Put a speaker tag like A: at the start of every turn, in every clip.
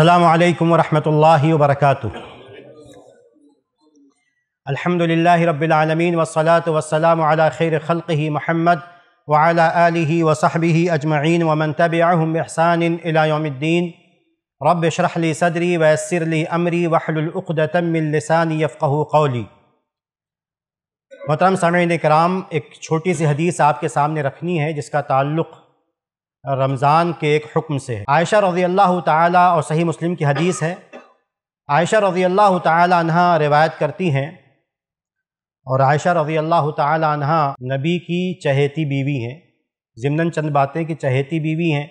A: अल्लाम वरहमल वर्क अलहमदिल्ला रबालमीन वसलात वसलाम खैर खल्क ही महमद वाला आलि वसहबी अजमैन वमन तबाहम एहसान इलायोमद्दीन रब शरहली सदरी वसरली अमरी वहलुलतमिलसानी यफ़ू कौली मोहतरम सामीन कराम एक छोटी सी हदीस आपके सामने रखनी है जिसका ताल्लुक़ रमज़ान के एक हुक्म से है आयशा रज़ी अल्लाह ताली और सही मुस्लिम की हदीस है आयशा रज़ी अल्लाह तहा रिवायत करती हैं और आयशा रज़ी अल्लाह तहा नबी की चहेती बीवी हैं ज़िमनन चंद बातें की चहेती बीवी हैं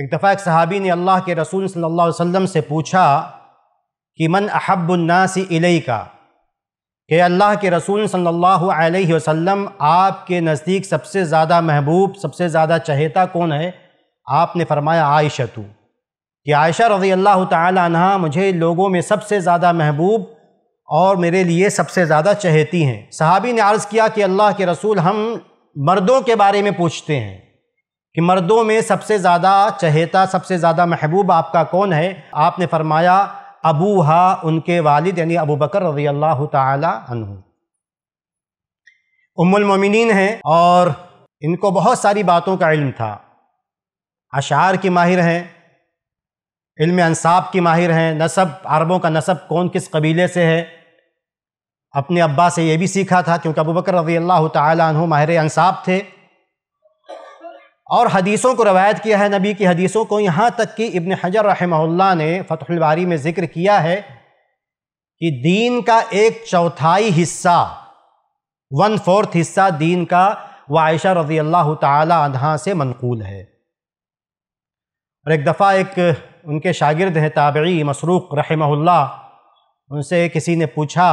A: एक दफ़ा एक सहाबी ने अल्लाह के रसूल सल्लल्लाहु अलैहि वसल्लम से पूछा कि मन अहब्बुन्नासी इलई का कि अल्लाह के रसूल सल्लल्लाहु अलैहि वसल्लम आपके नज़दीक सबसे ज़्यादा महबूब सबसे ज़्यादा चहेता कौन है आपने फरमाया आयशा तू कि आयशा रज़ी अल्लाह तह मुझे लोगों में सबसे ज़्यादा महबूब और मेरे लिए सबसे ज़्यादा चहेती हैं सहाबी ने अर्ज़ किया कि अल्लाह के रसूल हम मर्दों के बारे में पूछते हैं कि मर्दों में सबसे ज़्यादा चहेता सबसे ज़्यादा महबूब आपका कौन है आपने फरमाया अबू हा उनके वालिद यानी अबू बकर रजी अल्लाह तहु उम्मिन हैं और इनको बहुत सारी बातों का इल्म था अशार की माहिर हैं इल्म अनसाब की माहिर हैं नसब अरबों का नसब कौन किस कबीले से है अपने अब्बा से ये भी सीखा था क्योंकि अबू बकर रजी अल्लाह तहु माहिर अनसाब थे और हदीसों को रवायत किया है नबी की हदीसों को यहाँ तक कि इबन हजर रहमल्ला ने फ़तुलबारी में ज़िक्र किया है कि दीन का एक चौथाई हिस्सा वन फोर्थ हिस्सा दीन का वायशा रजी अल्लाह तहा से मनकूल है और एक दफ़ा एक उनके शागिर्द हैं ताबी मसरूक़ रहमल्ला उनसे किसी ने पूछा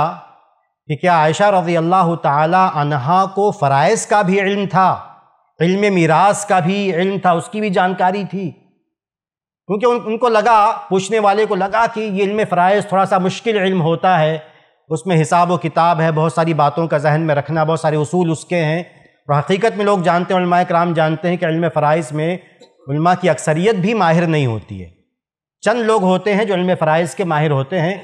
A: कि क्या आयशा रजी अल्लाह तहा को फ़राइज़ का भी इल्म था इल्म मीरास का भी इल्म था उसकी भी जानकारी थी क्योंकि उन, उनको लगा पूछने वाले को लगा कि ये इल्म फ़राइज़ थोड़ा सा मुश्किल इल्म होता है उसमें हिसाब व किताब है बहुत सारी बातों का जहन में रखना बहुत सारे असूल उसके हैं और हकीकत में लोग जानते हैं कराम जानते हैं कि इल्म फ़राइज़ में उल्मा की अक्सरियत भी माहिर नहीं होती है चंद लोग होते हैं जो इल्म फ़राइज़ के माहिर होते हैं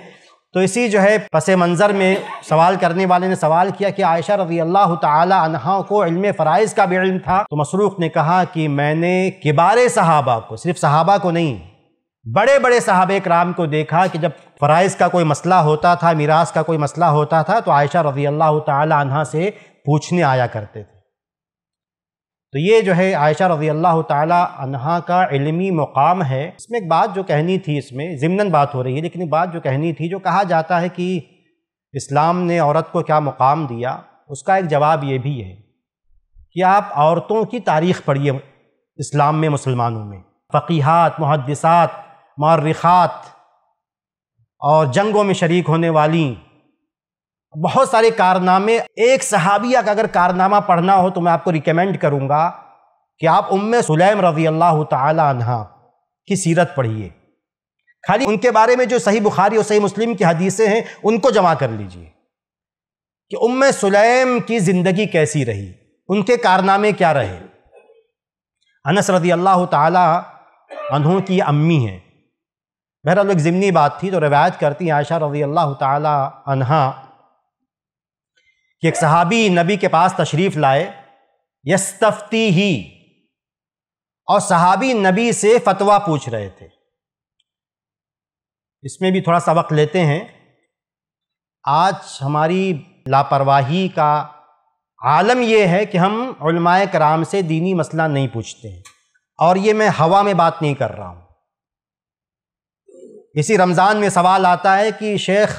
A: तो इसी जो है पस मंज़र में सवाल करने वाले ने सवाल किया कि आयशा रजी अल्लाह तहा को इल्म फ़राइज़ का भी इल्म था तो मसरूक़ ने कहा कि मैंने किबारे सहाबा को सिर्फ सहाबा को नहीं बड़े बड़े साहब कराम को देखा कि जब फ़राइज़ का कोई मसला होता था मीरास का कोई मसला होता था तो आयशा रजी अल्लाह तहा से पूछने आया करते थे तो ये जो है आयशा रज़ी अल्लाह तहा का इलमी मुकाम है इसमें एक बात जो कहनी थी इसमें ज़मनन बात हो रही है लेकिन बात जो कहनी थी जो कहा जाता है कि इस्लाम ने औरत को क्या मुकाम दिया उसका एक जवाब ये भी है कि आप औरतों की तारीख़ पढ़िए इस्लाम में मुसलमानों में फ़कीहत मुहदसात मर्रख़ात और जंगों में शरीक होने वाली बहुत सारे कारनामे एक सहाबिया का अगर कारनामा पढ़ना हो तो मैं आपको रिकमेंड करूँगा कि आप उम सुलेम रजी अल्लाह तहा की सीरत पढ़िए खाली उनके बारे में जो सही बुखारी और सही मुस्लिम की हदीसें हैं उनको जमा कर लीजिए कि उम सुलेम की ज़िंदगी कैसी रही उनके कारनामे क्या रहे अनस रजी अल्लाह तहों की अम्मी हैं बहरहाल एक ज़िमनी बात थी तो रिवायत करती हैं आयशा रजी अल्लाह तहा कि एक सहाबी नबी के पास तशरीफ़ लाए यस्तफ्ती ही और सहाबी नबी से फतवा पूछ रहे थे इसमें भी थोड़ा सा वक्त लेते हैं आज हमारी लापरवाही का आलम यह है कि हम कराम से दीनी मसला नहीं पूछते हैं और ये मैं हवा में बात नहीं कर रहा हूँ इसी रमज़ान में सवाल आता है कि शेख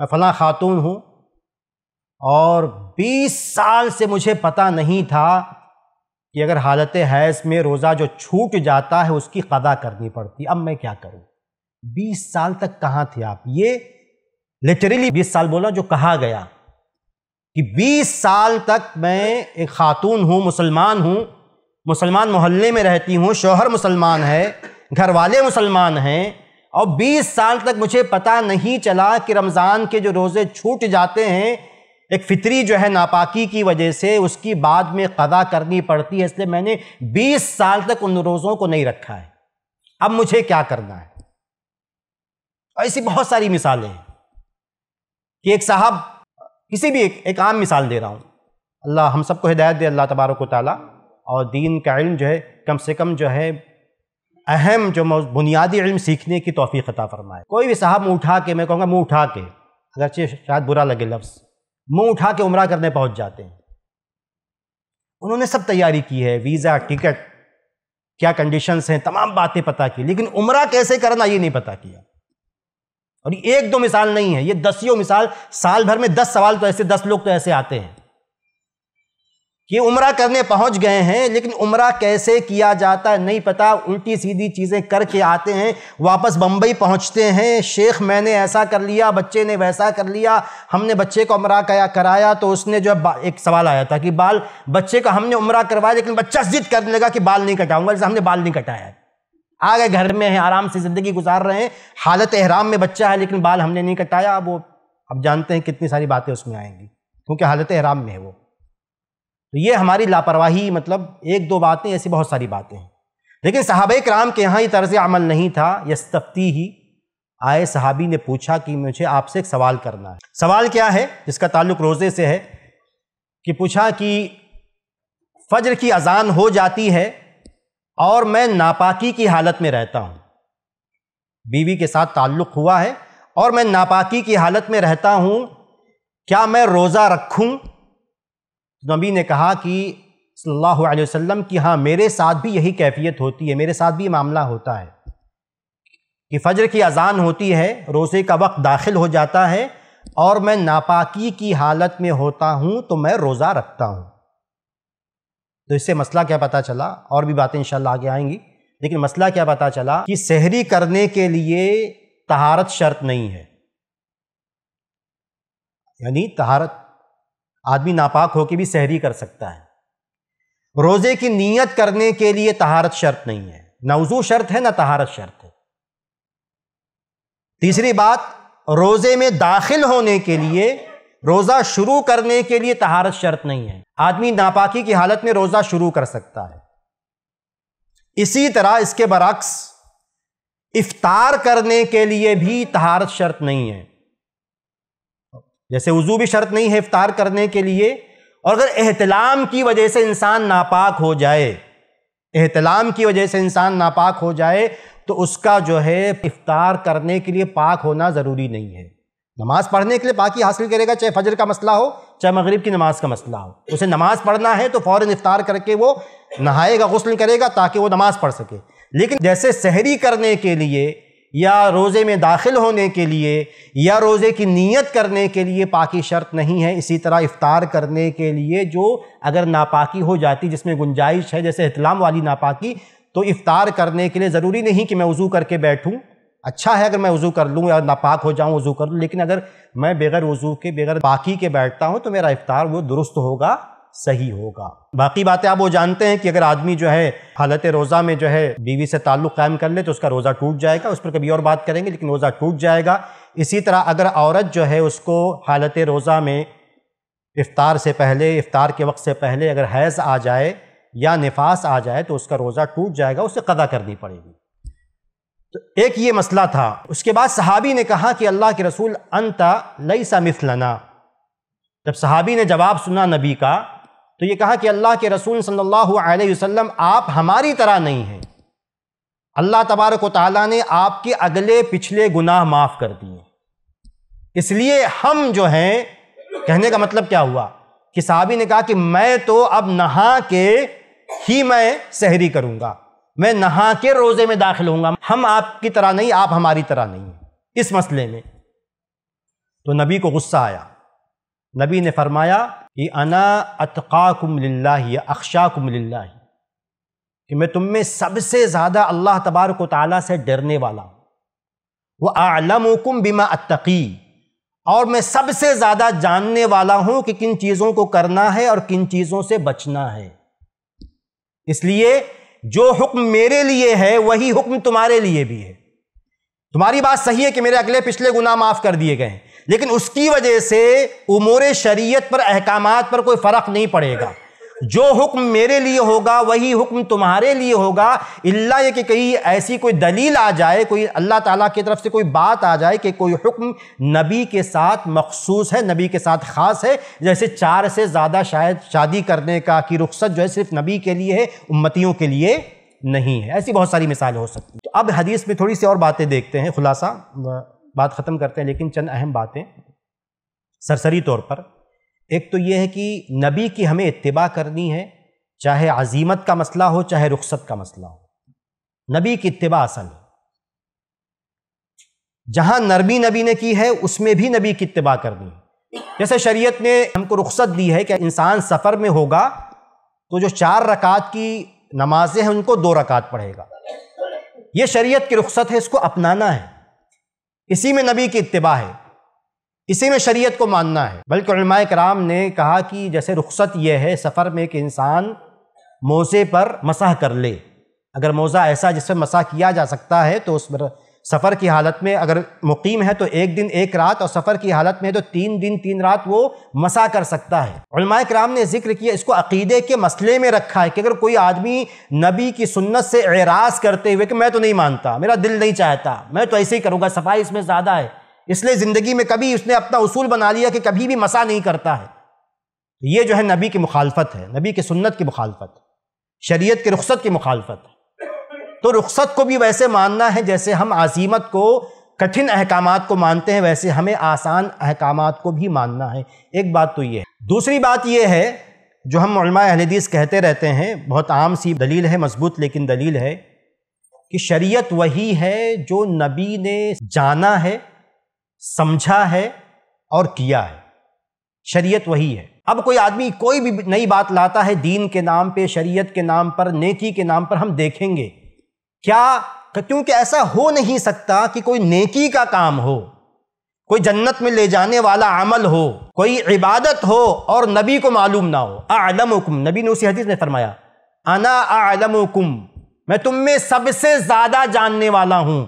A: मैं फ़लाँ ख़ातून हूँ और 20 साल से मुझे पता नहीं था कि अगर हालत हैज में रोज़ा जो छूट जाता है उसकी कदा करनी पड़ती अब मैं क्या करूं 20 साल तक कहाँ थे आप ये लिटरली 20 साल बोला जो कहा गया कि 20 साल तक मैं एक खातून हूँ मुसलमान हूँ मुसलमान मोहल्ले में रहती हूँ शोहर मुसलमान है घर वाले मुसलमान हैं और 20 साल तक मुझे पता नहीं चला कि रमज़ान के जो रोज़े छूट जाते हैं एक फितरी जो है नापाकी की वजह से उसकी बाद में कदा करनी पड़ती है इसलिए मैंने 20 साल तक उन रोज़ों को नहीं रखा है अब मुझे क्या करना है ऐसी बहुत सारी मिसालें हैं कि एक साहब किसी भी एक, एक आम मिसाल दे रहा हूँ अल्लाह हम सबको हिदायत दे अल्लाह तबारक ताली और दीन का इल्म जो है कम से कम जो है अहम जो बुनियादी इल्म सीखने की तोफ़ी ख़ता फरमाए कोई भी साहब मुँह उठा के मैं कहूँगा मुँह उठा के अगरचे शायद बुरा लगे लफ्ज़ मुंह उठा के उम्र करने पहुंच जाते हैं उन्होंने सब तैयारी की है वीज़ा टिकट क्या कंडीशंस हैं तमाम बातें पता की लेकिन उम्र कैसे करना ये नहीं पता किया और एक दो मिसाल नहीं है ये दसियों मिसाल साल भर में दस सवाल तो ऐसे दस लोग तो ऐसे आते हैं कि उम्र करने पहुंच गए हैं लेकिन उम्र कैसे किया जाता है नहीं पता उल्टी सीधी चीज़ें करके आते हैं वापस बम्बई पहुंचते हैं शेख मैंने ऐसा कर लिया बच्चे ने वैसा कर लिया हमने बच्चे को उम्र कया कराया तो उसने जो है एक सवाल आया था कि बाल बच्चे का हमने उम्र करवाया लेकिन बच्चा जिद करने लगा कि बाल नहीं कटाऊंगा जैसे हमने बाल नहीं कटाया आ गए घर में हैं आराम से ज़िंदगी गुजार रहे हैं हालत एहराम में बच्चा है लेकिन बाल हमने नहीं कटाया अब वो अब जानते हैं कितनी सारी बातें उसमें आएंगी क्योंकि हालत एहराम में है वो तो ये हमारी लापरवाही मतलब एक दो बातें ऐसी बहुत सारी बातें हैं लेकिन साहब कराम के यहाँ ये तर्ज अमल नहीं था तफ्ती ही आए सहाबी ने पूछा कि मुझे आपसे एक सवाल करना है सवाल क्या है जिसका ताल्लुक रोज़े से है कि पूछा कि फज्र की अजान हो जाती है और मैं नापाकी की हालत में रहता हूँ बीवी के साथ ताल्लुक़ हुआ है और मैं नापाकी की हालत में रहता हूँ क्या मैं रोज़ा रखूँ तो नबी ने कहा कि सल्लल्लाहु अलैहि वसल्लम की हाँ मेरे साथ भी यही कैफियत होती है मेरे साथ भी मामला होता है कि फजर की अजान होती है रोज़े का वक्त दाखिल हो जाता है और मैं नापाकी की हालत में होता हूँ तो मैं रोज़ा रखता हूँ तो इससे मसला क्या पता चला और भी बातें इंशाल्लाह आगे आएंगी लेकिन मसला क्या पता चला कि सहरी करने के लिए तहारत शर्त नहीं है यानी तहारत आदमी नापाक होकर भी सहरी कर सकता है रोज़े की नीयत करने के लिए तहारत शर्त नहीं है ना वज़ू शर्त है ना तहारत शर्त है तीसरी बात रोज़े में दाखिल होने के लिए रोज़ा शुरू करने के लिए तहारत शर्त नहीं है आदमी नापाकी की हालत में रोज़ा शुरू कर सकता है इसी तरह इसके बरक्स इफ्तार करने के लिए भी तहारत शर्त नहीं है जैसे वज़ू भी शर्त नहीं है इफ्तार करने के लिए और अगर एहतलाम की वजह से इंसान नापाक हो जाए एहतलाम की वजह से इंसान नापाक हो जाए तो उसका जो है इफ्तार करने के लिए पाक होना ज़रूरी नहीं है नमाज़ पढ़ने के लिए पाकि हासिल करेगा चाहे फजर का मसला हो चाहे मगरिब की नमाज़ का मसला हो उसे नमाज़ पढ़ना है तो फ़ौर इफ्तार करके वो नहाएगा गसल करेगा ताकि वो नमाज़ पढ़ सके लेकिन जैसे सहरी करने के लिए या रोज़े में दाखिल होने के लिए या रोज़े की नीयत करने के लिए पाकी शर्त नहीं है इसी तरह इफ़ार करने के लिए जो अगर नापाकी हो जाती जिसमें गुंजाइश है जैसे इतलाम वाली नापाकी तो इफ़ार करने के लिए ज़रूरी नहीं कि मैं वज़ू करके बैठूँ अच्छा है अगर मैं वज़ू कर लूँ या नापाक हो जाऊँ वज़ू कर लूँ लेकिन अगर मैं बगैर वज़ू के बगैर बाकी के बैठता हूँ तो मेरा इफ़ार वो दुरुस्त होगा सही होगा बाकी बातें आप वो जानते हैं कि अगर आदमी जो है हालत रोज़ा में जो है बीवी से ताल्लुक़ कायम कर ले तो उसका रोज़ा टूट जाएगा उस पर कभी और बात करेंगे लेकिन रोज़ा टूट जाएगा इसी तरह अगर औरत जो है उसको हालत रोज़ा में इफ़ार से पहले इफ़ार के वक्त से पहले अगर हैज़ आ जाए या निफास आ जाए तो उसका रोज़ा टूट जाएगा उसे कदा करनी पड़ेगी तो एक ये मसला था उसके बाद सहाबी ने कहा कि अल्लाह के रसूल अनता लई सा मिसलना जब सहाबी ने जवाब सुना नबी का तो ये कहा कि अल्लाह के रसूल सल्लल्लाहु अलैहि वसल्लम आप हमारी तरह नहीं हैं अल्लाह तबारक ताली ने आपके अगले पिछले गुनाह माफ़ कर दिए इसलिए हम जो हैं कहने का मतलब क्या हुआ कि साहबी ने कहा कि मैं तो अब नहा के ही मैं सहरी करूँगा मैं नहा के रोज़े में दाखिल होऊंगा हम आपकी तरह नहीं आप हमारी तरह नहीं इस मसले में तो नबी को गुस्सा आया नबी ने फरमाया कि अना अतकाकुम या कि मैं तुम में सबसे ज़्यादा अल्लाह तबारक ताली से डरने वाला हूँ वह आलमकुम बिमा अतकी और मैं सबसे ज़्यादा जानने वाला हूँ कि किन चीज़ों को करना है और किन चीज़ों से बचना है इसलिए जो हुक्म मेरे लिए है वही हुक्म तुम्हारे लिए भी है तुम्हारी बात सही है कि मेरे अगले पिछले गुना माफ़ कर दिए गए हैं लेकिन उसकी वजह से उमूर शरीयत पर अहकाम पर कोई फ़र्क नहीं पड़ेगा जो हुक्म मेरे लिए होगा वही हुक्म तुम्हारे लिए होगा इल्ला ये कि कहीं ऐसी कोई दलील आ जाए कोई अल्लाह ताला की तरफ से कोई बात आ जाए कि कोई हुक्म नबी के साथ मखसूस है नबी के साथ ख़ास है जैसे चार से ज़्यादा शायद शादी करने का कि रुख्सत जो है सिर्फ नबी के लिए है उम्मतियों के लिए नहीं है ऐसी बहुत सारी मिसालें हो सकती तो अब हदीस में थोड़ी सी और बातें देखते हैं खुलासा बात ख़त्म करते हैं लेकिन चंद अहम बातें सरसरी तौर पर एक तो ये है कि नबी की हमें इतबा करनी है चाहे अजीमत का मसला हो चाहे रुखसत का मसला हो नबी की इतबा असल है जहां नरमी नबी ने की है उसमें भी नबी की इतबा करनी है जैसे शरीयत ने हमको रुख्सत दी है कि इंसान सफ़र में होगा तो जो चार रकात की नमाजें हैं उनको दो रकात पढ़ेगा ये शरीयत की रुख्सत है इसको अपनाना है इसी में नबी की इतबा है इसी में शरीयत को मानना है बल्कि कराम ने कहा कि जैसे रुख्सत यह है सफ़र में कि इंसान मोज़े पर मसाह कर ले अगर मोज़ा ऐसा जिस पर मसाह किया जा सकता है तो उस पर सफ़र की हालत में अगर मुकीम है तो एक दिन एक रात और सफ़र की हालत में तो तीन दिन तीन रात वो मसा कर सकता है कराम ने जिक्र किया इसको अकीदे के मसले में रखा है कि अगर कोई आदमी नबी की सुन्नत से एराज करते हुए कि मैं तो नहीं मानता मेरा दिल नहीं चाहता मैं तो ऐसे ही करूँगा सफाई इसमें ज़्यादा है इसलिए ज़िंदगी में कभी उसने अपना उसूल बना लिया कि कभी भी मसा नहीं करता है तो ये जो है नबी की मुखालफत है नबी की सुन्नत की मुखालफत शरीयत की रुख्सत की मुखालफत है तो रुख्सत को भी वैसे मानना है जैसे हम आजीमत को कठिन अहकाम को मानते हैं वैसे हमें आसान अहकाम को भी मानना है एक बात तो ये है दूसरी बात यह है जो हम अहलदीस कहते रहते हैं बहुत आम सी दलील है मजबूत लेकिन दलील है कि शरीयत वही है जो नबी ने जाना है समझा है और किया है शरीयत वही है अब कोई आदमी कोई भी नई बात लाता है दीन के नाम पे शरीयत के नाम पर नेकी के नाम पर हम देखेंगे क्या क्योंकि ऐसा हो नहीं सकता कि कोई नेकी का काम हो कोई जन्नत में ले जाने वाला अमल हो कोई इबादत हो और नबी को मालूम ना हो आलमुकुम नबी ने उसी हदीस ने फरमाया अना आलमुकुम मैं तुम में सबसे ज़्यादा जानने वाला हूं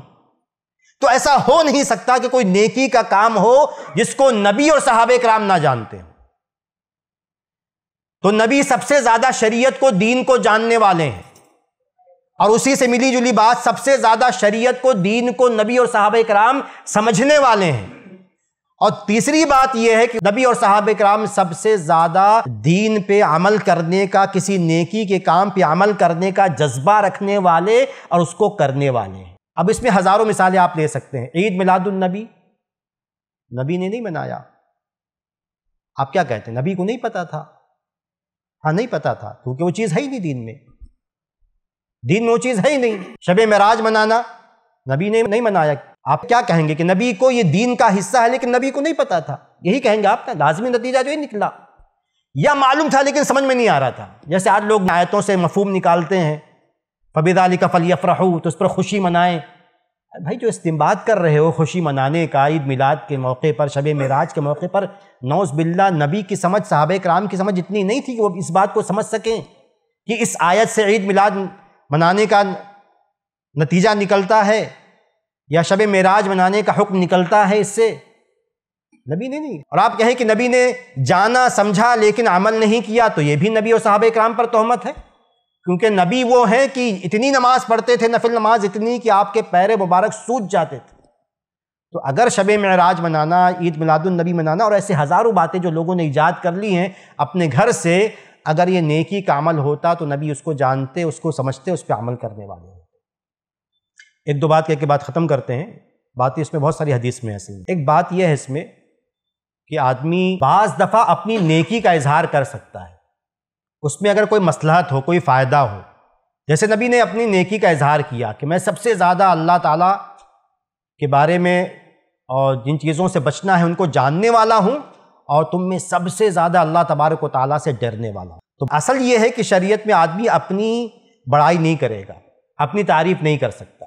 A: तो ऐसा हो नहीं सकता कि कोई नेकी का काम हो जिसको नबी और साहब कराम ना जानते तो नबी सबसे ज़्यादा शरीयत को दीन को जानने वाले हैं और उसी से मिली जुली बात सबसे ज्यादा शरीयत को दीन को नबी और साहब कराम समझने वाले हैं और तीसरी बात यह है कि नबी और साहब कराम सबसे ज़्यादा दीन पे अमल करने का किसी नेकी के काम पे अमल करने का जज्बा रखने वाले और उसको करने वाले हैं अब इसमें हज़ारों मिसालें आप ले सकते हैं ईद मिलादुलनबी नबी ने नहीं मनाया आप क्या कहते हैं नबी को नहीं पता था हाँ नहीं पता था क्योंकि वो चीज़ है ही नहीं दीन में दीन वो चीज़ है ही नहीं शब मराज मनाना नबी ने नहीं मनाया आप क्या कहेंगे कि नबी को ये दीन का हिस्सा है लेकिन नबी को नहीं पता था यही कहेंगे आप ना लाजमी नतीजा जो ही निकला या मालूम था लेकिन समझ में नहीं आ रहा था जैसे आज लोग आयतों से मफहम निकालते हैं फबीद अली का फली अफरा तो उस पर खुशी मनाएं भाई जो इस्तेमाल कर रहे हो खुशी मनाने का ईद मिलाद के मौके पर शब मराज के मौके पर नौज बिल्ला नबी की समझ साहब कराम की समझ इतनी नहीं थी कि वो इस बात को समझ सकें कि इस आयत से ईद मिलाद मनाने का नतीजा निकलता है या शब मराज मनाने का हुक्म निकलता है इससे नबी ने नहीं और आप कहें कि नबी ने जाना समझा लेकिन अमल नहीं किया तो ये भी नबी और साहब कराम पर तोहमत है क्योंकि नबी वो हैं कि इतनी नमाज पढ़ते थे नफिल नमाज इतनी कि आपके पैर मुबारक सूझ जाते थे तो अगर शब मराज मनाना ईद मिलादुलनबी मनाना और ऐसे हज़ारों बातें जो लोगों ने ईजाद कर ली हैं अपने घर से अगर ये नेकी का अमल होता तो नबी उसको जानते उसको समझते उस पर अमल करने वाले एक दो बात कह के बाद ख़त्म करते हैं बात इसमें बहुत सारी हदीस में ऐसी एक बात यह है इसमें कि आदमी बाज़ दफ़ा अपनी नेकी का इजहार कर सकता है उसमें अगर कोई मसलहत हो कोई फ़ायदा हो जैसे नबी ने अपनी नेकी का इजहार किया कि मैं सबसे ज़्यादा अल्लाह ताला के बारे में और जिन चीज़ों से बचना है उनको जानने वाला हूँ और तुम में सबसे ज़्यादा अल्लाह तबारक ताली से डरने वाला तो असल ये है कि शरीयत में आदमी अपनी बड़ाई नहीं करेगा अपनी तारीफ नहीं कर सकता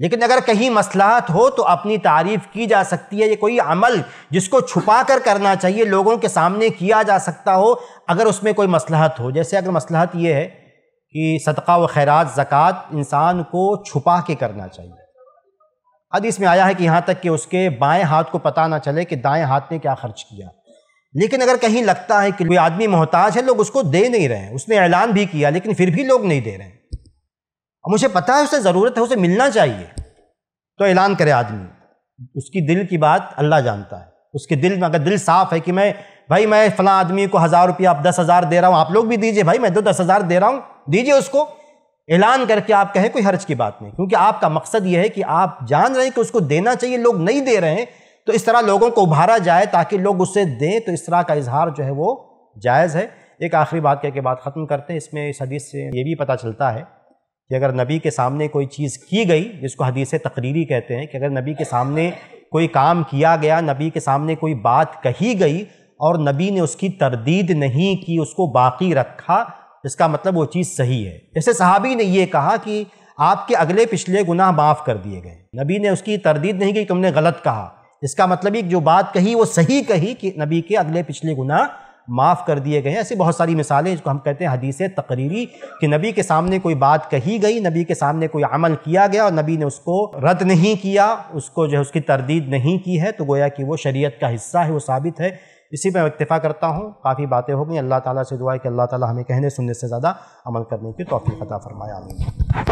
A: लेकिन अगर कहीं मसलाहत हो तो अपनी तारीफ की जा सकती है ये कोई अमल जिसको छुपा कर करना चाहिए लोगों के सामने किया जा सकता हो अगर उसमें कोई मसलहत हो जैसे अगर मसलहत ये है कि सदका व खैरात ज़क़़त इंसान को छुपा के करना चाहिए हदीस में आया है कि यहाँ तक कि उसके बाएं हाथ को पता ना चले कि दाएं हाथ ने क्या खर्च किया लेकिन अगर कहीं लगता है कि कोई आदमी मोहताज है लोग उसको दे नहीं रहे हैं उसने ऐलान भी किया लेकिन फिर भी लोग नहीं दे रहे हैं और मुझे पता है उसे ज़रूरत है उसे मिलना चाहिए तो ऐलान करे आदमी उसकी दिल की बात अल्लाह जानता है उसके दिल में अगर दिल साफ़ है कि मैं भाई मैं फला आदमी को हज़ार रुपया आप दस हज़ार दे रहा हूँ आप लोग भी दीजिए भाई मैं तो दस हज़ार दे रहा हूँ दीजिए उसको ऐलान करके आप कहें कोई हर्ज की बात नहीं क्योंकि आपका मकसद यह है कि आप जान रहे हैं कि उसको देना चाहिए लोग नहीं दे रहे हैं तो इस तरह लोगों को उभारा जाए ताकि लोग उससे दें तो इस तरह का इजहार जो है वो जायज़ है एक आखिरी बात करके बात ख़त्म करते हैं इसमें इस हदीस से ये भी पता चलता है कि अगर नबी के सामने कोई चीज़ की गई जिसको हदीस तकरीरी कहते हैं कि अगर नबी के सामने कोई काम किया गया नबी के सामने कोई बात कही गई और नबी ने उसकी तरदीद नहीं की उसको बाकी रखा इसका मतलब वो चीज़ सही है जैसे सहाबी ने यह कहा कि आपके अगले पिछले गुनाह माफ़ कर दिए गए नबी ने उसकी तरदीद नहीं की तुमने गलत कहा इसका मतलब एक जो बात कही वो सही कही कि नबी के अगले पिछले गुनाह माफ़ कर दिए गए हैं ऐसी बहुत सारी मिसालें जिसको हम कहते हैं हदीस तकरीरी कि नबी के सामने कोई बात कही गई नबी के सामने कोई अमल किया गया और नबी ने उसको रद्द नहीं किया उसको जो है उसकी तरदीद नहीं की है तो गोया कि वो शरीयत का हिस्सा है वो साबित है इसी पर इतफ़ा करता हूँ काफ़ी बातें हो गई अल्लाह ताला से दुआ है कि अल्लाह ताला हमें कहने सुनने से ज़्यादा अमल करने की तोफ़ी अता फरमाया